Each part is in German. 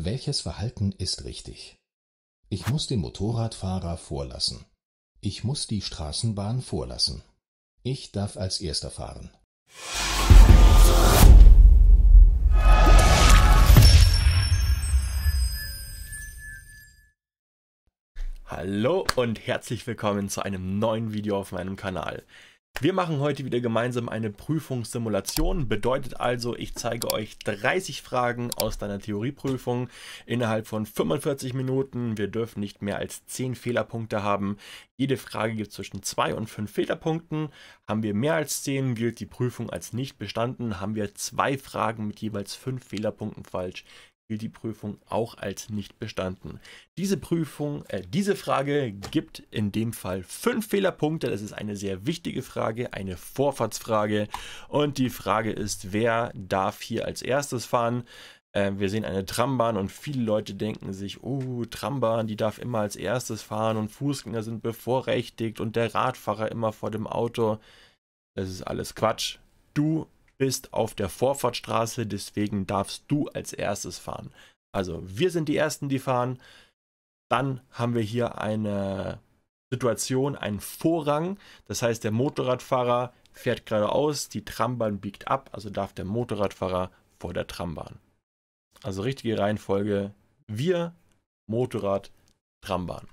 Welches Verhalten ist richtig? Ich muss den Motorradfahrer vorlassen. Ich muss die Straßenbahn vorlassen. Ich darf als Erster fahren. Hallo und herzlich willkommen zu einem neuen Video auf meinem Kanal. Wir machen heute wieder gemeinsam eine Prüfungssimulation. Bedeutet also, ich zeige euch 30 Fragen aus deiner Theorieprüfung innerhalb von 45 Minuten. Wir dürfen nicht mehr als 10 Fehlerpunkte haben. Jede Frage gibt zwischen 2 und 5 Fehlerpunkten. Haben wir mehr als 10, gilt die Prüfung als nicht bestanden. Haben wir zwei Fragen mit jeweils 5 Fehlerpunkten falsch, gilt die Prüfung auch als nicht bestanden. Diese Prüfung, äh, diese Frage gibt in dem Fall fünf Fehlerpunkte. Das ist eine sehr wichtige Frage, eine Vorfahrtsfrage. Und die Frage ist, wer darf hier als erstes fahren? Äh, wir sehen eine Trambahn und viele Leute denken sich, oh, Trambahn, die darf immer als erstes fahren und Fußgänger sind bevorrechtigt und der Radfahrer immer vor dem Auto. Das ist alles Quatsch. Du bist auf der Vorfahrtstraße, deswegen darfst du als erstes fahren. Also wir sind die Ersten, die fahren. Dann haben wir hier eine Situation, einen Vorrang. Das heißt, der Motorradfahrer fährt geradeaus, die Trambahn biegt ab, also darf der Motorradfahrer vor der Trambahn. Also richtige Reihenfolge. Wir, Motorrad, Trambahn.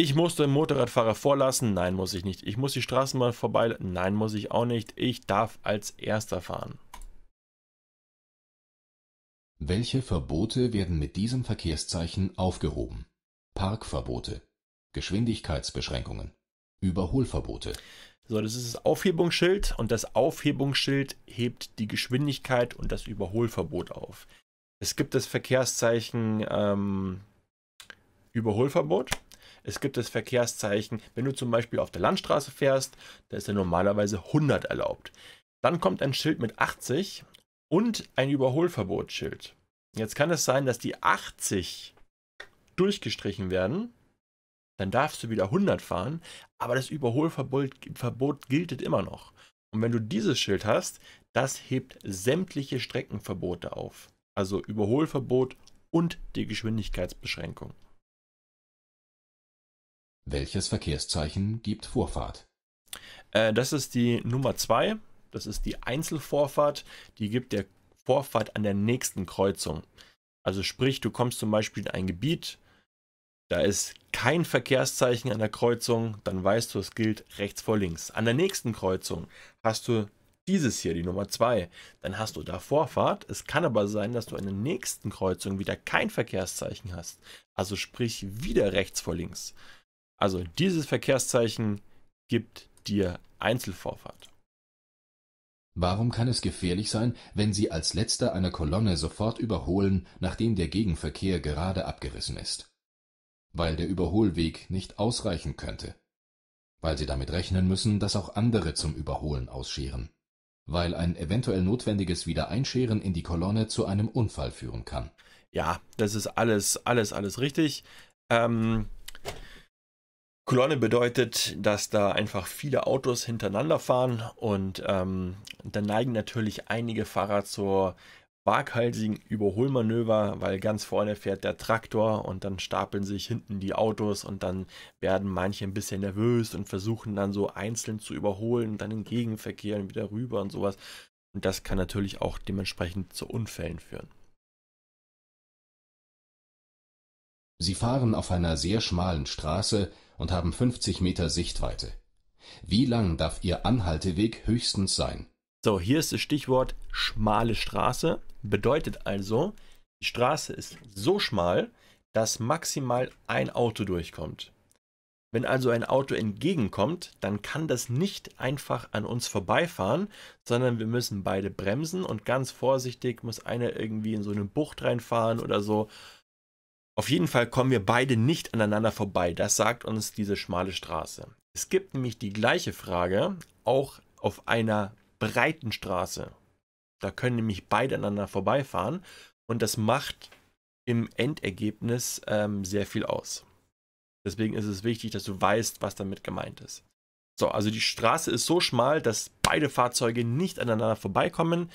Ich muss den Motorradfahrer vorlassen. Nein, muss ich nicht. Ich muss die Straßenbahn vorbei. Nein, muss ich auch nicht. Ich darf als Erster fahren. Welche Verbote werden mit diesem Verkehrszeichen aufgehoben? Parkverbote, Geschwindigkeitsbeschränkungen, Überholverbote. So, das ist das Aufhebungsschild und das Aufhebungsschild hebt die Geschwindigkeit und das Überholverbot auf. Es gibt das Verkehrszeichen ähm, Überholverbot. Es gibt das Verkehrszeichen. Wenn du zum Beispiel auf der Landstraße fährst, da ist ja normalerweise 100 erlaubt. Dann kommt ein Schild mit 80 und ein Überholverbotsschild. Jetzt kann es sein, dass die 80 durchgestrichen werden. Dann darfst du wieder 100 fahren, aber das Überholverbot Verbot gilt immer noch. Und wenn du dieses Schild hast, das hebt sämtliche Streckenverbote auf. Also Überholverbot und die Geschwindigkeitsbeschränkung. Welches Verkehrszeichen gibt Vorfahrt? Äh, das ist die Nummer 2. Das ist die Einzelvorfahrt. Die gibt der Vorfahrt an der nächsten Kreuzung. Also sprich, du kommst zum Beispiel in ein Gebiet, da ist kein Verkehrszeichen an der Kreuzung, dann weißt du, es gilt rechts vor links. An der nächsten Kreuzung hast du dieses hier, die Nummer 2, dann hast du da Vorfahrt. Es kann aber sein, dass du an der nächsten Kreuzung wieder kein Verkehrszeichen hast. Also sprich wieder rechts vor links. Also dieses Verkehrszeichen gibt dir Einzelvorfahrt. Warum kann es gefährlich sein, wenn Sie als letzter einer Kolonne sofort überholen, nachdem der Gegenverkehr gerade abgerissen ist? Weil der Überholweg nicht ausreichen könnte. Weil Sie damit rechnen müssen, dass auch andere zum Überholen ausscheren. Weil ein eventuell notwendiges Wiedereinscheren in die Kolonne zu einem Unfall führen kann. Ja, das ist alles, alles, alles richtig. Ähm, Kolonne bedeutet, dass da einfach viele Autos hintereinander fahren und ähm, dann neigen natürlich einige Fahrer zur waghalsigen Überholmanöver, weil ganz vorne fährt der Traktor und dann stapeln sich hinten die Autos und dann werden manche ein bisschen nervös und versuchen dann so einzeln zu überholen und dann im Gegenverkehr wieder rüber und sowas. Und das kann natürlich auch dementsprechend zu Unfällen führen. Sie fahren auf einer sehr schmalen Straße, und haben 50 Meter Sichtweite. Wie lang darf Ihr Anhalteweg höchstens sein? So, hier ist das Stichwort schmale Straße. Bedeutet also, die Straße ist so schmal, dass maximal ein Auto durchkommt. Wenn also ein Auto entgegenkommt, dann kann das nicht einfach an uns vorbeifahren, sondern wir müssen beide bremsen und ganz vorsichtig muss einer irgendwie in so eine Bucht reinfahren oder so auf jeden Fall kommen wir beide nicht aneinander vorbei. Das sagt uns diese schmale Straße. Es gibt nämlich die gleiche Frage auch auf einer breiten Straße. Da können nämlich beide aneinander vorbeifahren und das macht im Endergebnis ähm, sehr viel aus. Deswegen ist es wichtig, dass du weißt, was damit gemeint ist. So, also die Straße ist so schmal, dass beide Fahrzeuge nicht aneinander vorbeikommen.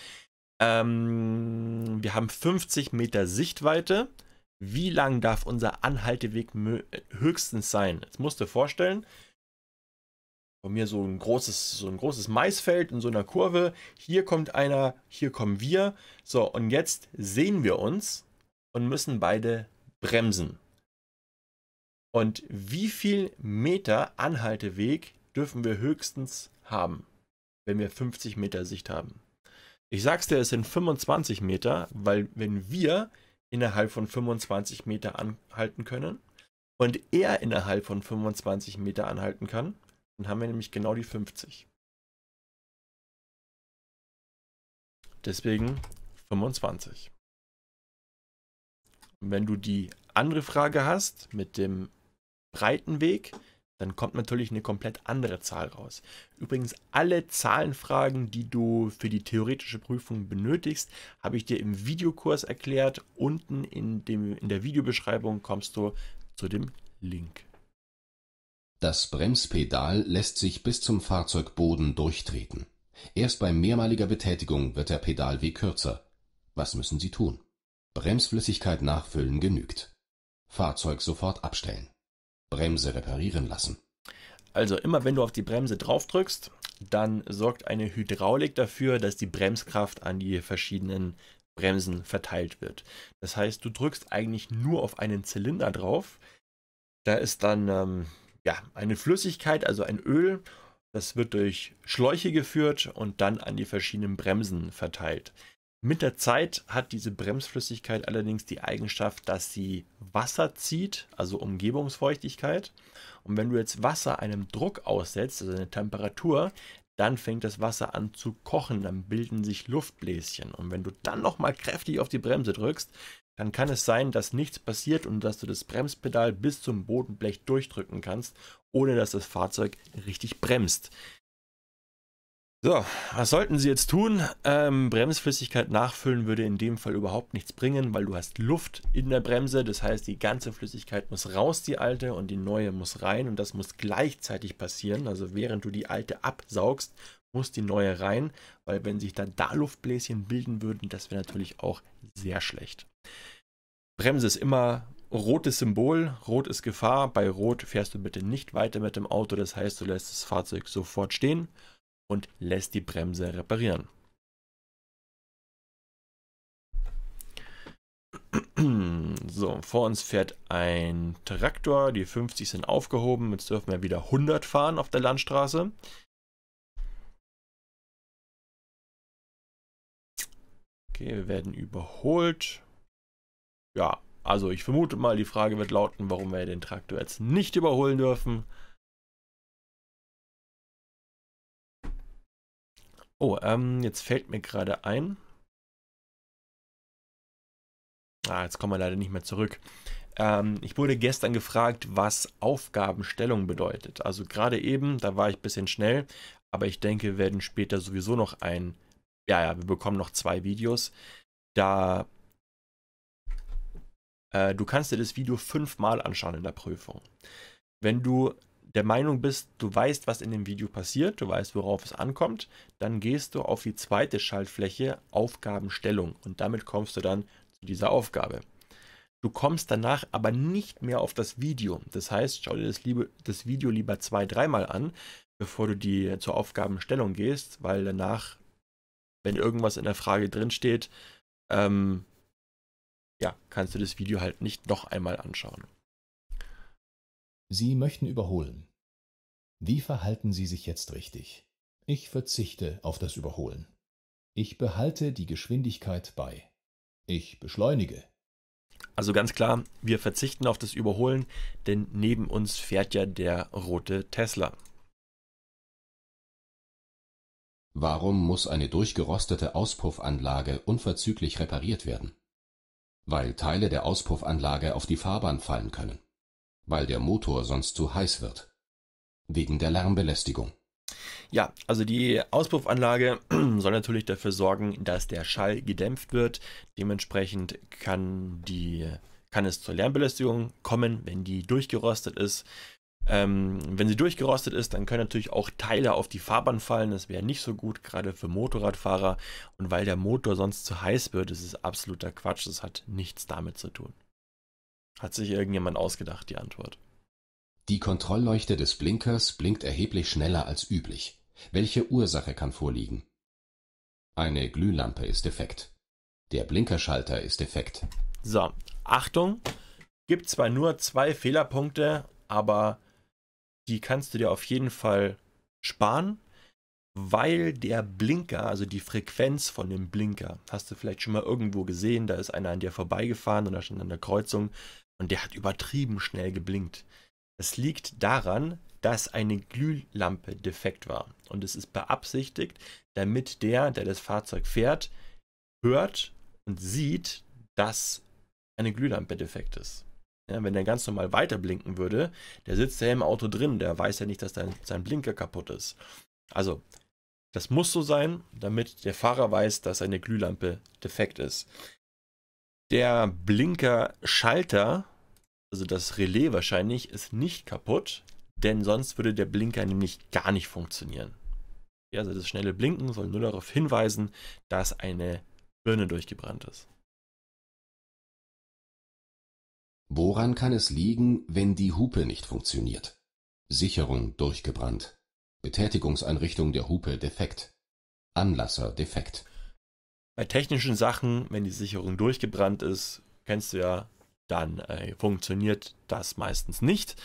Ähm, wir haben 50 Meter Sichtweite wie lang darf unser Anhalteweg äh, höchstens sein? Jetzt musst du dir vorstellen, von mir so ein großes, so ein großes Maisfeld in so einer Kurve. Hier kommt einer, hier kommen wir. So, und jetzt sehen wir uns und müssen beide bremsen. Und wie viel Meter Anhalteweg dürfen wir höchstens haben, wenn wir 50 Meter Sicht haben? Ich sag's dir, es sind 25 Meter, weil wenn wir innerhalb von 25 Meter anhalten können und er innerhalb von 25 Meter anhalten kann, dann haben wir nämlich genau die 50. Deswegen 25. Und wenn du die andere Frage hast mit dem breiten Weg, dann kommt natürlich eine komplett andere Zahl raus. Übrigens, alle Zahlenfragen, die du für die theoretische Prüfung benötigst, habe ich dir im Videokurs erklärt. Unten in, dem, in der Videobeschreibung kommst du zu dem Link. Das Bremspedal lässt sich bis zum Fahrzeugboden durchtreten. Erst bei mehrmaliger Betätigung wird der Pedalweg kürzer. Was müssen Sie tun? Bremsflüssigkeit nachfüllen genügt. Fahrzeug sofort abstellen. Bremse reparieren lassen? Also immer wenn du auf die Bremse drauf drückst, dann sorgt eine Hydraulik dafür, dass die Bremskraft an die verschiedenen Bremsen verteilt wird. Das heißt, du drückst eigentlich nur auf einen Zylinder drauf. Da ist dann ähm, ja, eine Flüssigkeit, also ein Öl. Das wird durch Schläuche geführt und dann an die verschiedenen Bremsen verteilt. Mit der Zeit hat diese Bremsflüssigkeit allerdings die Eigenschaft, dass sie Wasser zieht, also Umgebungsfeuchtigkeit. Und wenn du jetzt Wasser einem Druck aussetzt, also eine Temperatur, dann fängt das Wasser an zu kochen, dann bilden sich Luftbläschen. Und wenn du dann nochmal kräftig auf die Bremse drückst, dann kann es sein, dass nichts passiert und dass du das Bremspedal bis zum Bodenblech durchdrücken kannst, ohne dass das Fahrzeug richtig bremst. So, was sollten Sie jetzt tun? Ähm, Bremsflüssigkeit nachfüllen würde in dem Fall überhaupt nichts bringen, weil du hast Luft in der Bremse. Das heißt, die ganze Flüssigkeit muss raus, die alte, und die neue muss rein. Und das muss gleichzeitig passieren. Also während du die alte absaugst, muss die neue rein, weil wenn sich dann da Luftbläschen bilden würden, das wäre natürlich auch sehr schlecht. Bremse ist immer rotes Symbol, rot ist Gefahr. Bei rot fährst du bitte nicht weiter mit dem Auto. Das heißt, du lässt das Fahrzeug sofort stehen und lässt die Bremse reparieren. So, vor uns fährt ein Traktor, die 50 sind aufgehoben, jetzt dürfen wir wieder 100 fahren auf der Landstraße. Okay, wir werden überholt. Ja, also ich vermute mal, die Frage wird lauten, warum wir den Traktor jetzt nicht überholen dürfen. Oh, ähm, jetzt fällt mir gerade ein. Ah, jetzt kommen wir leider nicht mehr zurück. Ähm, ich wurde gestern gefragt, was Aufgabenstellung bedeutet. Also gerade eben, da war ich ein bisschen schnell, aber ich denke, wir werden später sowieso noch ein, ja, ja, wir bekommen noch zwei Videos. Da äh, du kannst dir das Video fünfmal anschauen in der Prüfung. Wenn du der Meinung bist, du weißt, was in dem Video passiert, du weißt, worauf es ankommt, dann gehst du auf die zweite Schaltfläche Aufgabenstellung und damit kommst du dann zu dieser Aufgabe. Du kommst danach aber nicht mehr auf das Video. Das heißt, schau dir das, liebe, das Video lieber zwei, dreimal an, bevor du die zur Aufgabenstellung gehst, weil danach, wenn irgendwas in der Frage drinsteht, ähm, ja, kannst du das Video halt nicht noch einmal anschauen. Sie möchten überholen. Wie verhalten Sie sich jetzt richtig? Ich verzichte auf das Überholen. Ich behalte die Geschwindigkeit bei. Ich beschleunige. Also ganz klar, wir verzichten auf das Überholen, denn neben uns fährt ja der rote Tesla. Warum muss eine durchgerostete Auspuffanlage unverzüglich repariert werden? Weil Teile der Auspuffanlage auf die Fahrbahn fallen können weil der Motor sonst zu heiß wird. Wegen der Lärmbelästigung. Ja, also die Auspuffanlage soll natürlich dafür sorgen, dass der Schall gedämpft wird. Dementsprechend kann, die, kann es zur Lärmbelästigung kommen, wenn die durchgerostet ist. Ähm, wenn sie durchgerostet ist, dann können natürlich auch Teile auf die Fahrbahn fallen. Das wäre nicht so gut, gerade für Motorradfahrer. Und weil der Motor sonst zu heiß wird, ist es absoluter Quatsch. Das hat nichts damit zu tun. Hat sich irgendjemand ausgedacht, die Antwort. Die Kontrollleuchte des Blinkers blinkt erheblich schneller als üblich. Welche Ursache kann vorliegen? Eine Glühlampe ist defekt. Der Blinkerschalter ist defekt. So, Achtung, gibt zwar nur zwei Fehlerpunkte, aber die kannst du dir auf jeden Fall sparen, weil der Blinker, also die Frequenz von dem Blinker, hast du vielleicht schon mal irgendwo gesehen, da ist einer an dir vorbeigefahren oder schon an der Kreuzung, und der hat übertrieben schnell geblinkt. Das liegt daran, dass eine Glühlampe defekt war. Und es ist beabsichtigt, damit der, der das Fahrzeug fährt, hört und sieht, dass eine Glühlampe defekt ist. Ja, wenn der ganz normal weiter blinken würde, der sitzt ja im Auto drin, der weiß ja nicht, dass der, sein Blinker kaputt ist. Also, das muss so sein, damit der Fahrer weiß, dass eine Glühlampe defekt ist. Der Blinkerschalter also das Relais wahrscheinlich, ist nicht kaputt, denn sonst würde der Blinker nämlich gar nicht funktionieren. Ja, also das schnelle Blinken soll nur darauf hinweisen, dass eine Birne durchgebrannt ist. Woran kann es liegen, wenn die Hupe nicht funktioniert? Sicherung durchgebrannt. Betätigungseinrichtung der Hupe defekt. Anlasser defekt. Bei technischen Sachen, wenn die Sicherung durchgebrannt ist, kennst du ja, dann äh, funktioniert das meistens nicht.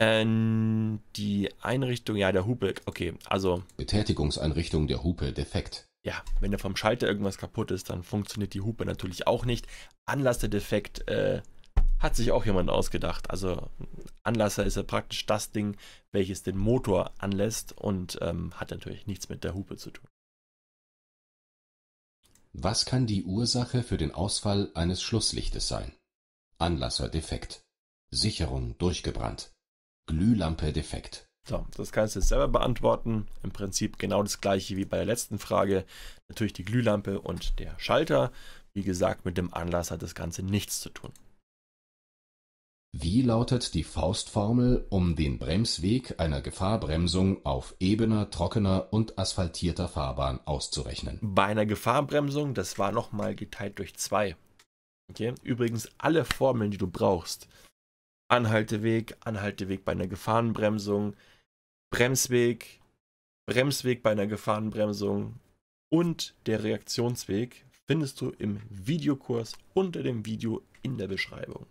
Ähm, die Einrichtung, ja, der Hupe, okay, also. Betätigungseinrichtung der Hupe defekt. Ja, wenn da vom Schalter irgendwas kaputt ist, dann funktioniert die Hupe natürlich auch nicht. Anlasterdefekt äh, hat sich auch jemand ausgedacht. Also Anlasser ist ja praktisch das Ding, welches den Motor anlässt und ähm, hat natürlich nichts mit der Hupe zu tun. Was kann die Ursache für den Ausfall eines Schlusslichtes sein? Anlasser defekt. Sicherung durchgebrannt. Glühlampe defekt. So, das kannst du jetzt selber beantworten. Im Prinzip genau das gleiche wie bei der letzten Frage. Natürlich die Glühlampe und der Schalter. Wie gesagt, mit dem Anlass hat das Ganze nichts zu tun. Wie lautet die Faustformel, um den Bremsweg einer Gefahrbremsung auf ebener, trockener und asphaltierter Fahrbahn auszurechnen? Bei einer Gefahrbremsung, das war nochmal geteilt durch zwei. Okay? Übrigens alle Formeln, die du brauchst. Anhalteweg, Anhalteweg bei einer Gefahrenbremsung, Bremsweg, Bremsweg bei einer Gefahrenbremsung und der Reaktionsweg findest du im Videokurs unter dem Video in der Beschreibung.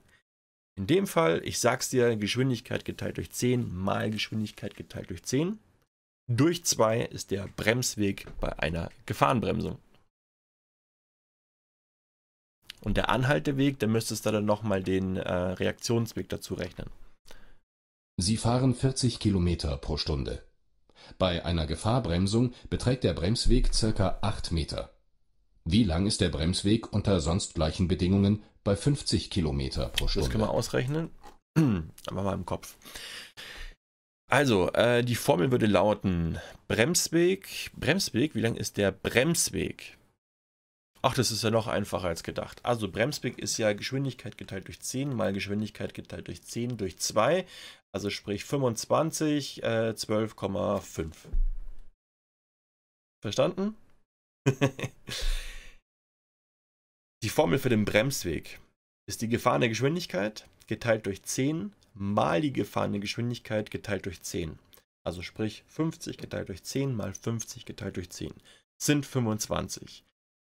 In dem Fall, ich sag's dir, Geschwindigkeit geteilt durch 10 mal Geschwindigkeit geteilt durch 10. Durch 2 ist der Bremsweg bei einer Gefahrenbremsung und der Anhalteweg, dann müsstest du dann nochmal den äh, Reaktionsweg dazu rechnen. Sie fahren 40 Kilometer pro Stunde. Bei einer Gefahrbremsung beträgt der Bremsweg ca. 8 Meter. Wie lang ist der Bremsweg unter sonst gleichen Bedingungen bei 50 Kilometer pro Stunde? Das können wir ausrechnen. Aber mal im Kopf. Also, äh, die Formel würde lauten: Bremsweg, Bremsweg, wie lang ist der Bremsweg? Ach, das ist ja noch einfacher als gedacht. Also Bremsweg ist ja Geschwindigkeit geteilt durch 10 mal Geschwindigkeit geteilt durch 10 durch 2. Also sprich 25, äh, 12,5. Verstanden? die Formel für den Bremsweg ist die gefahrene Geschwindigkeit geteilt durch 10 mal die gefahrene Geschwindigkeit geteilt durch 10. Also sprich 50 geteilt durch 10 mal 50 geteilt durch 10 sind 25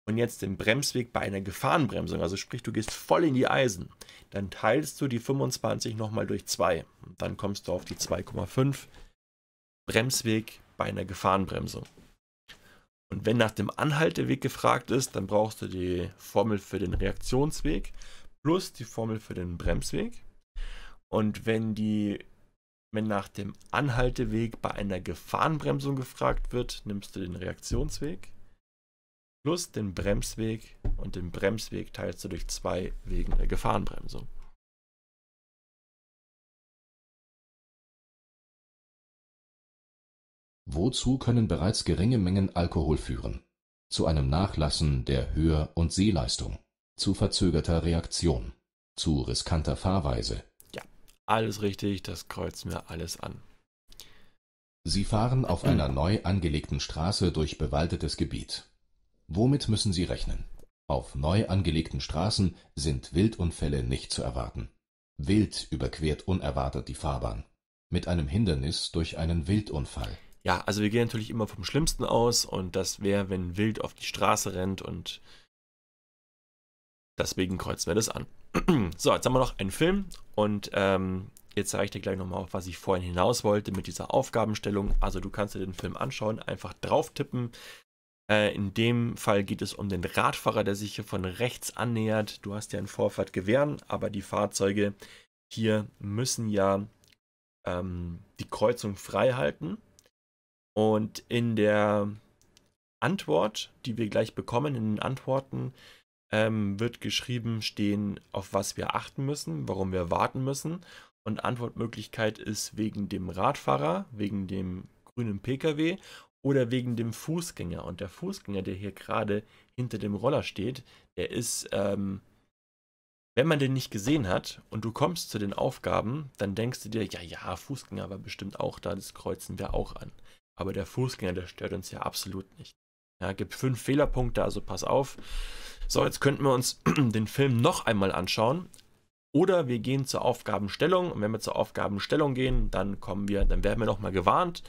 und jetzt den Bremsweg bei einer Gefahrenbremsung, also sprich, du gehst voll in die Eisen, dann teilst du die 25 nochmal durch 2. Und dann kommst du auf die 2,5 Bremsweg bei einer Gefahrenbremsung. Und wenn nach dem Anhalteweg gefragt ist, dann brauchst du die Formel für den Reaktionsweg plus die Formel für den Bremsweg. Und wenn die wenn nach dem Anhalteweg bei einer Gefahrenbremsung gefragt wird, nimmst du den Reaktionsweg plus den Bremsweg und den Bremsweg teilst du durch zwei wegen der Gefahrenbremsung. Wozu können bereits geringe Mengen Alkohol führen? Zu einem Nachlassen der Hör- und Sehleistung, zu verzögerter Reaktion, zu riskanter Fahrweise. Ja, alles richtig, das kreuzen wir alles an. Sie fahren auf einer neu angelegten Straße durch bewaldetes Gebiet. Womit müssen Sie rechnen? Auf neu angelegten Straßen sind Wildunfälle nicht zu erwarten. Wild überquert unerwartet die Fahrbahn. Mit einem Hindernis durch einen Wildunfall. Ja, also wir gehen natürlich immer vom Schlimmsten aus und das wäre, wenn Wild auf die Straße rennt und deswegen kreuzen wir das an. so, jetzt haben wir noch einen Film und ähm, jetzt zeige ich dir gleich nochmal auf, was ich vorhin hinaus wollte mit dieser Aufgabenstellung. Also du kannst dir den Film anschauen, einfach drauf tippen, äh, in dem Fall geht es um den Radfahrer, der sich hier von rechts annähert. Du hast ja ein Vorfahrtgewehren, aber die Fahrzeuge hier müssen ja ähm, die Kreuzung frei halten. Und in der Antwort, die wir gleich bekommen, in den Antworten, ähm, wird geschrieben stehen, auf was wir achten müssen, warum wir warten müssen. Und Antwortmöglichkeit ist wegen dem Radfahrer, wegen dem grünen Pkw oder wegen dem Fußgänger. Und der Fußgänger, der hier gerade hinter dem Roller steht, der ist, ähm, wenn man den nicht gesehen hat und du kommst zu den Aufgaben, dann denkst du dir, ja, ja, Fußgänger war bestimmt auch da, das kreuzen wir auch an. Aber der Fußgänger, der stört uns ja absolut nicht. Ja, gibt fünf Fehlerpunkte, also pass auf. So, jetzt könnten wir uns den Film noch einmal anschauen. Oder wir gehen zur Aufgabenstellung. Und wenn wir zur Aufgabenstellung gehen, dann kommen wir, dann werden wir nochmal gewarnt.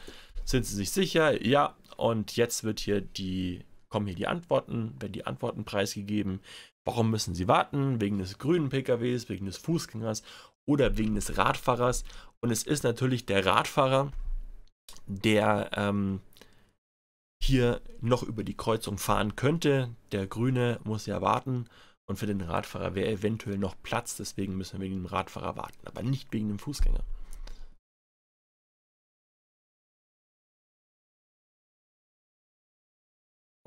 Sind Sie sich sicher? Ja. Und jetzt wird hier die, kommen hier die Antworten, werden die Antworten preisgegeben. Warum müssen Sie warten? Wegen des grünen PKWs, wegen des Fußgängers oder wegen des Radfahrers. Und es ist natürlich der Radfahrer, der ähm, hier noch über die Kreuzung fahren könnte. Der Grüne muss ja warten. Und für den Radfahrer wäre eventuell noch Platz, deswegen müssen wir wegen dem Radfahrer warten, aber nicht wegen dem Fußgänger.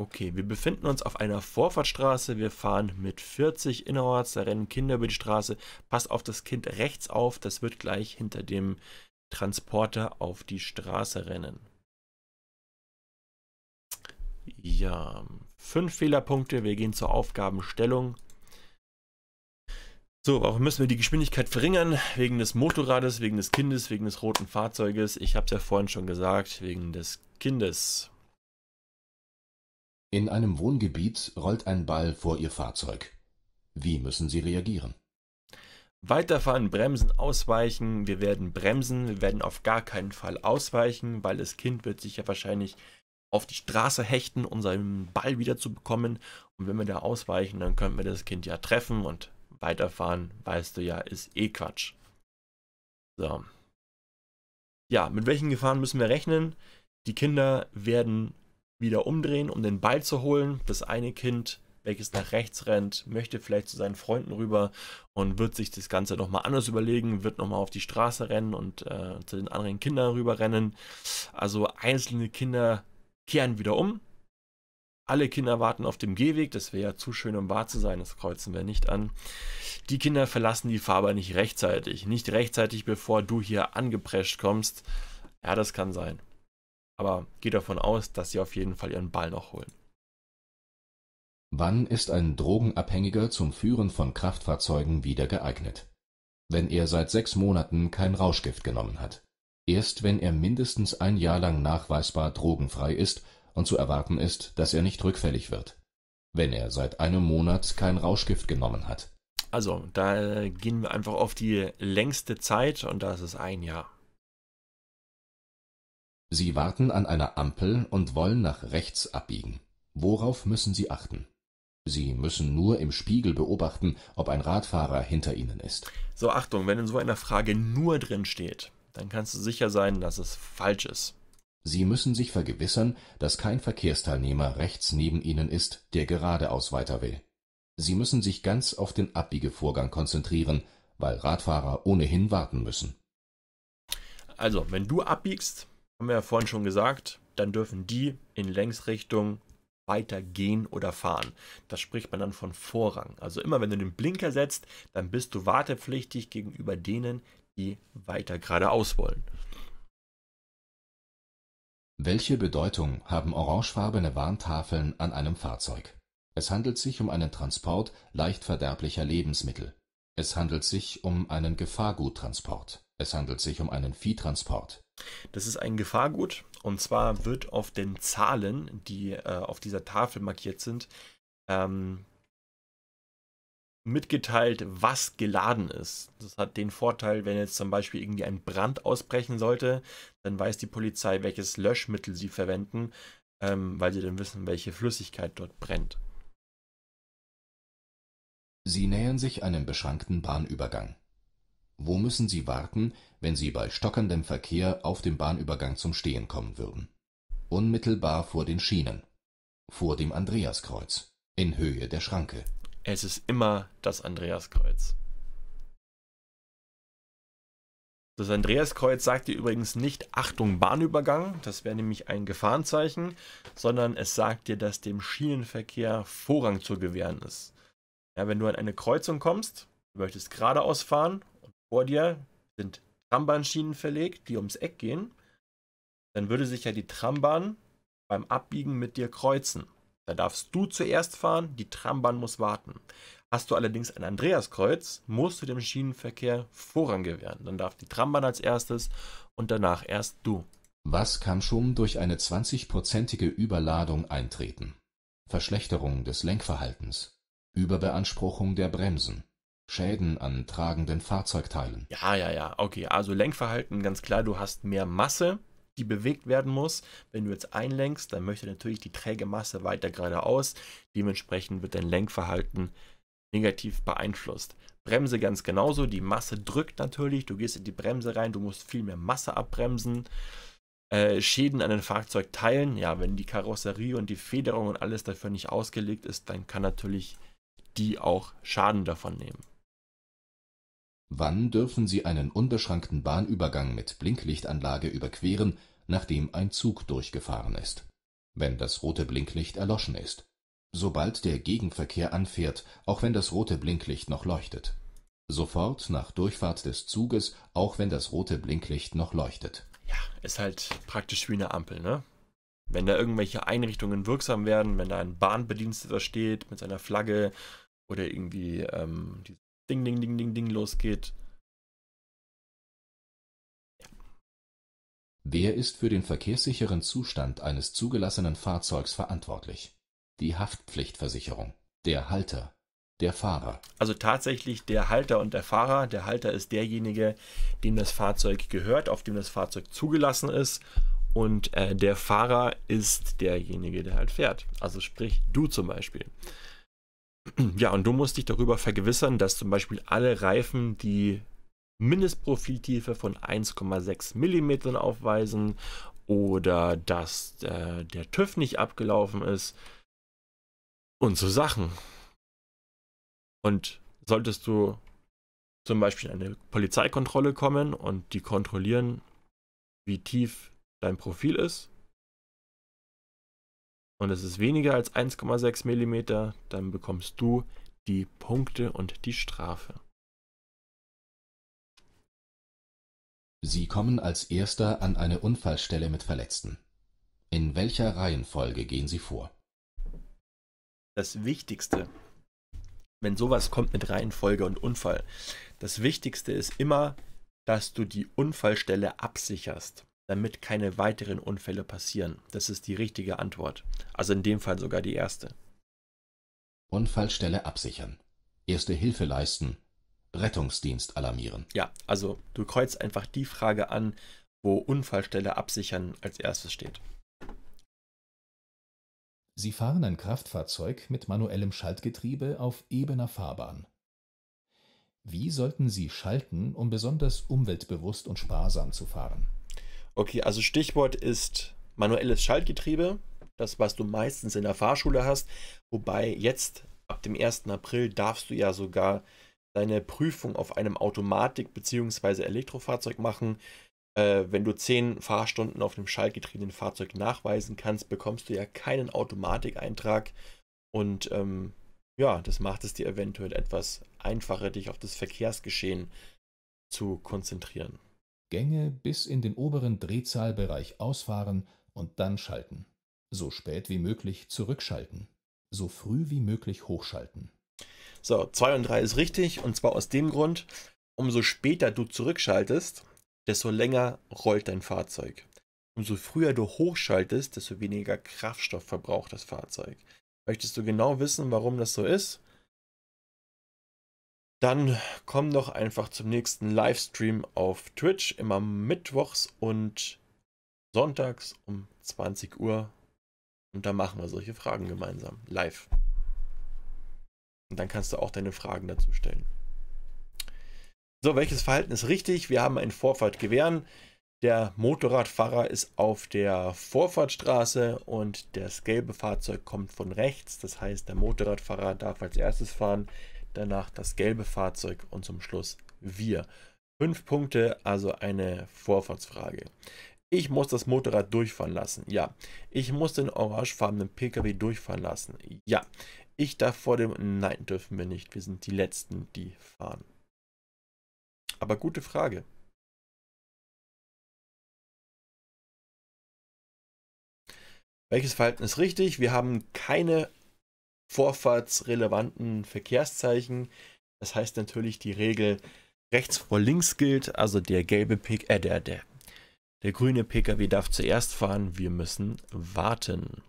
Okay, wir befinden uns auf einer Vorfahrtsstraße. Wir fahren mit 40 innerorts. Da rennen Kinder über die Straße. Pass auf das Kind rechts auf. Das wird gleich hinter dem Transporter auf die Straße rennen. Ja, fünf Fehlerpunkte. Wir gehen zur Aufgabenstellung. So, warum müssen wir die Geschwindigkeit verringern? Wegen des Motorrades, wegen des Kindes, wegen des roten Fahrzeuges. Ich habe es ja vorhin schon gesagt, wegen des Kindes. In einem Wohngebiet rollt ein Ball vor Ihr Fahrzeug. Wie müssen Sie reagieren? Weiterfahren, bremsen, ausweichen. Wir werden bremsen. Wir werden auf gar keinen Fall ausweichen, weil das Kind wird sich ja wahrscheinlich auf die Straße hechten, unseren Ball wieder zu bekommen. Und wenn wir da ausweichen, dann könnten wir das Kind ja treffen und weiterfahren, weißt du ja, ist eh Quatsch. So. Ja, mit welchen Gefahren müssen wir rechnen? Die Kinder werden wieder umdrehen, um den Ball zu holen. Das eine Kind, welches nach rechts rennt, möchte vielleicht zu seinen Freunden rüber und wird sich das Ganze nochmal anders überlegen, wird nochmal auf die Straße rennen und äh, zu den anderen Kindern rüber rennen. Also einzelne Kinder kehren wieder um. Alle Kinder warten auf dem Gehweg, das wäre ja zu schön, um wahr zu sein, das kreuzen wir nicht an. Die Kinder verlassen die Fahrbahn nicht rechtzeitig, nicht rechtzeitig, bevor du hier angeprescht kommst. Ja, das kann sein aber gehe davon aus, dass sie auf jeden Fall ihren Ball noch holen. Wann ist ein Drogenabhängiger zum Führen von Kraftfahrzeugen wieder geeignet? Wenn er seit sechs Monaten kein Rauschgift genommen hat. Erst wenn er mindestens ein Jahr lang nachweisbar drogenfrei ist und zu erwarten ist, dass er nicht rückfällig wird. Wenn er seit einem Monat kein Rauschgift genommen hat. Also, da gehen wir einfach auf die längste Zeit und das ist ein Jahr. Sie warten an einer Ampel und wollen nach rechts abbiegen. Worauf müssen Sie achten? Sie müssen nur im Spiegel beobachten, ob ein Radfahrer hinter Ihnen ist. So, Achtung, wenn in so einer Frage nur drin steht, dann kannst du sicher sein, dass es falsch ist. Sie müssen sich vergewissern, dass kein Verkehrsteilnehmer rechts neben Ihnen ist, der geradeaus weiter will. Sie müssen sich ganz auf den Abbiegevorgang konzentrieren, weil Radfahrer ohnehin warten müssen. Also, wenn du abbiegst, haben wir ja vorhin schon gesagt, dann dürfen die in Längsrichtung weiter gehen oder fahren. Das spricht man dann von Vorrang. Also immer wenn du den Blinker setzt, dann bist du wartepflichtig gegenüber denen, die weiter geradeaus wollen. Welche Bedeutung haben orangefarbene Warntafeln an einem Fahrzeug? Es handelt sich um einen Transport leicht verderblicher Lebensmittel. Es handelt sich um einen Gefahrguttransport. Es handelt sich um einen Viehtransport. Das ist ein Gefahrgut und zwar wird auf den Zahlen, die äh, auf dieser Tafel markiert sind, ähm, mitgeteilt, was geladen ist. Das hat den Vorteil, wenn jetzt zum Beispiel irgendwie ein Brand ausbrechen sollte, dann weiß die Polizei, welches Löschmittel sie verwenden, ähm, weil sie dann wissen, welche Flüssigkeit dort brennt. Sie nähern sich einem beschrankten Bahnübergang. Wo müssen Sie warten, wenn Sie bei stockendem Verkehr auf dem Bahnübergang zum Stehen kommen würden? Unmittelbar vor den Schienen. Vor dem Andreaskreuz. In Höhe der Schranke. Es ist immer das Andreaskreuz. Das Andreaskreuz sagt dir übrigens nicht Achtung Bahnübergang, das wäre nämlich ein Gefahrenzeichen, sondern es sagt dir, dass dem Schienenverkehr Vorrang zu gewähren ist. Ja, wenn du an eine Kreuzung kommst, du möchtest geradeaus fahren vor dir sind Trambahnschienen verlegt, die ums Eck gehen, dann würde sich ja die Trambahn beim Abbiegen mit dir kreuzen. Da darfst du zuerst fahren, die Trambahn muss warten. Hast du allerdings ein Andreaskreuz, musst du dem Schienenverkehr Vorrang gewähren. Dann darf die Trambahn als erstes und danach erst du. Was kann schon durch eine 20-prozentige Überladung eintreten? Verschlechterung des Lenkverhaltens, Überbeanspruchung der Bremsen, Schäden an tragenden Fahrzeugteilen. Ja, ja, ja. Okay, also Lenkverhalten, ganz klar, du hast mehr Masse, die bewegt werden muss. Wenn du jetzt einlenkst, dann möchte natürlich die träge Masse weiter geradeaus. Dementsprechend wird dein Lenkverhalten negativ beeinflusst. Bremse ganz genauso, die Masse drückt natürlich, du gehst in die Bremse rein, du musst viel mehr Masse abbremsen. Äh, Schäden an den Fahrzeugteilen, ja, wenn die Karosserie und die Federung und alles dafür nicht ausgelegt ist, dann kann natürlich die auch Schaden davon nehmen. Wann dürfen Sie einen unbeschrankten Bahnübergang mit Blinklichtanlage überqueren, nachdem ein Zug durchgefahren ist? Wenn das rote Blinklicht erloschen ist. Sobald der Gegenverkehr anfährt, auch wenn das rote Blinklicht noch leuchtet. Sofort nach Durchfahrt des Zuges, auch wenn das rote Blinklicht noch leuchtet. Ja, ist halt praktisch wie eine Ampel, ne? Wenn da irgendwelche Einrichtungen wirksam werden, wenn da ein Bahnbediensteter steht mit seiner Flagge oder irgendwie ähm, die Ding, Ding, Ding, Ding, Ding losgeht. Wer ist für den verkehrssicheren Zustand eines zugelassenen Fahrzeugs verantwortlich? Die Haftpflichtversicherung, der Halter, der Fahrer. Also tatsächlich der Halter und der Fahrer. Der Halter ist derjenige, dem das Fahrzeug gehört, auf dem das Fahrzeug zugelassen ist. Und äh, der Fahrer ist derjenige, der halt fährt. Also sprich du zum Beispiel. Ja, und du musst dich darüber vergewissern, dass zum Beispiel alle Reifen die Mindestprofiltiefe von 1,6 mm aufweisen oder dass äh, der TÜV nicht abgelaufen ist und so Sachen. Und solltest du zum Beispiel eine Polizeikontrolle kommen und die kontrollieren, wie tief dein Profil ist, und es ist weniger als 1,6 mm, dann bekommst du die Punkte und die Strafe. Sie kommen als Erster an eine Unfallstelle mit Verletzten. In welcher Reihenfolge gehen Sie vor? Das Wichtigste, wenn sowas kommt mit Reihenfolge und Unfall, das Wichtigste ist immer, dass du die Unfallstelle absicherst damit keine weiteren Unfälle passieren. Das ist die richtige Antwort. Also in dem Fall sogar die erste. Unfallstelle absichern. Erste Hilfe leisten. Rettungsdienst alarmieren. Ja, also du kreuzt einfach die Frage an, wo Unfallstelle absichern als erstes steht. Sie fahren ein Kraftfahrzeug mit manuellem Schaltgetriebe auf ebener Fahrbahn. Wie sollten Sie schalten, um besonders umweltbewusst und sparsam zu fahren? Okay, also Stichwort ist manuelles Schaltgetriebe, das was du meistens in der Fahrschule hast, wobei jetzt ab dem 1. April darfst du ja sogar deine Prüfung auf einem Automatik- bzw. Elektrofahrzeug machen. Äh, wenn du 10 Fahrstunden auf einem schaltgetriebenen Fahrzeug nachweisen kannst, bekommst du ja keinen Automatikeintrag und ähm, ja, das macht es dir eventuell etwas einfacher, dich auf das Verkehrsgeschehen zu konzentrieren. Gänge bis in den oberen Drehzahlbereich ausfahren und dann schalten. So spät wie möglich zurückschalten. So früh wie möglich hochschalten. So, 2 und 3 ist richtig und zwar aus dem Grund, umso später du zurückschaltest, desto länger rollt dein Fahrzeug. Umso früher du hochschaltest, desto weniger Kraftstoff verbraucht das Fahrzeug. Möchtest du genau wissen, warum das so ist? Dann komm doch einfach zum nächsten Livestream auf Twitch, immer mittwochs und sonntags um 20 Uhr. Und da machen wir solche Fragen gemeinsam, live. Und dann kannst du auch deine Fragen dazu stellen. So, welches Verhalten ist richtig? Wir haben ein Vorfahrtgewehren. Der Motorradfahrer ist auf der Vorfahrtstraße und das gelbe Fahrzeug kommt von rechts. Das heißt, der Motorradfahrer darf als erstes fahren danach das gelbe Fahrzeug und zum Schluss wir. Fünf Punkte, also eine Vorfahrtsfrage. Ich muss das Motorrad durchfahren lassen. Ja. Ich muss den orangefarbenen Pkw durchfahren lassen. Ja. Ich darf vor dem. Nein, dürfen wir nicht. Wir sind die Letzten, die fahren. Aber gute Frage. Welches Verhalten ist richtig? Wir haben keine vorfahrtsrelevanten Verkehrszeichen. Das heißt natürlich, die Regel rechts vor links gilt, also der gelbe Pick, äh, der, der, der grüne Pkw darf zuerst fahren, wir müssen warten.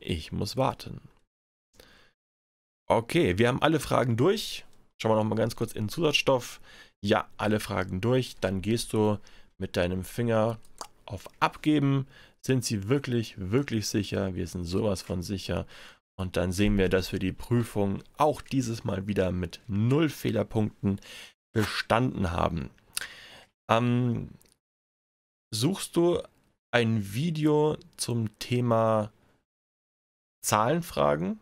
Ich muss warten. Okay, wir haben alle Fragen durch. Schauen wir nochmal ganz kurz in den Zusatzstoff. Ja, alle Fragen durch. Dann gehst du mit deinem Finger auf Abgeben. Sind sie wirklich, wirklich sicher? Wir sind sowas von sicher. Und dann sehen wir, dass wir die Prüfung auch dieses Mal wieder mit null Fehlerpunkten bestanden haben. Ähm, suchst du ein Video zum Thema Zahlenfragen?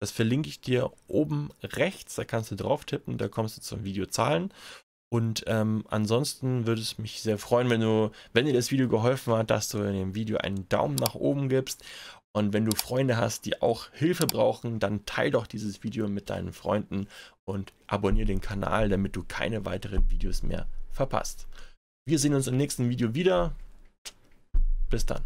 Das verlinke ich dir oben rechts, da kannst du drauf tippen, da kommst du zum Video Zahlen und ähm, ansonsten würde es mich sehr freuen, wenn du, wenn dir das Video geholfen hat, dass du in dem Video einen Daumen nach oben gibst. Und wenn du Freunde hast, die auch Hilfe brauchen, dann teile doch dieses Video mit deinen Freunden und abonniere den Kanal, damit du keine weiteren Videos mehr verpasst. Wir sehen uns im nächsten Video wieder. Bis dann.